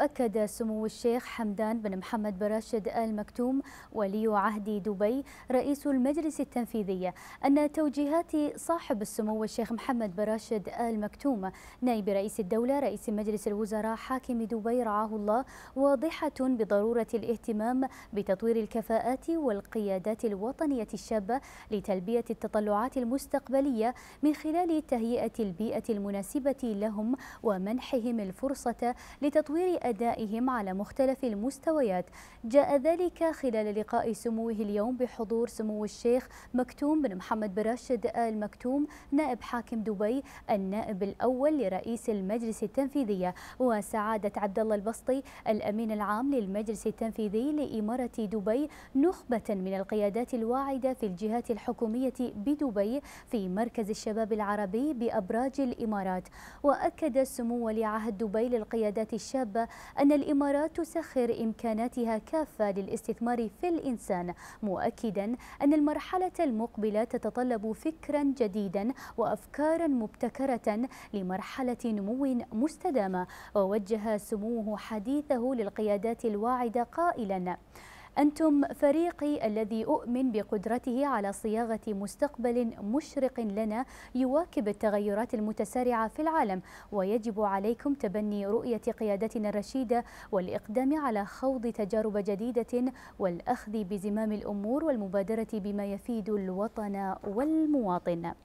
أكد سمو الشيخ حمدان بن محمد بن راشد آل مكتوم ولي عهد دبي رئيس المجلس التنفيذي أن توجيهات صاحب السمو الشيخ محمد بن راشد آل مكتوم نائب رئيس الدولة رئيس مجلس الوزراء حاكم دبي رعاه الله واضحة بضرورة الاهتمام بتطوير الكفاءات والقيادات الوطنية الشابة لتلبية التطلعات المستقبلية من خلال تهيئة البيئة المناسبة لهم ومنحهم الفرصة لتطوير أدائهم على مختلف المستويات جاء ذلك خلال لقاء سموه اليوم بحضور سمو الشيخ مكتوم بن محمد بن آل مكتوم نائب حاكم دبي النائب الأول لرئيس المجلس التنفيذي وسعادة عبد الله البسطي الأمين العام للمجلس التنفيذي لإمارة دبي نخبة من القيادات الواعدة في الجهات الحكومية بدبي في مركز الشباب العربي بأبراج الإمارات وأكد سمو ولي عهد دبي للقيادات الشابة أن الإمارات تسخر إمكاناتها كافة للاستثمار في الإنسان مؤكدا أن المرحلة المقبلة تتطلب فكرا جديدا وأفكارا مبتكرة لمرحلة نمو مستدامة ووجه سموه حديثه للقيادات الواعدة قائلا أنتم فريقي الذي أؤمن بقدرته على صياغة مستقبل مشرق لنا يواكب التغيرات المتسارعة في العالم ويجب عليكم تبني رؤية قيادتنا الرشيدة والإقدام على خوض تجارب جديدة والأخذ بزمام الأمور والمبادرة بما يفيد الوطن والمواطن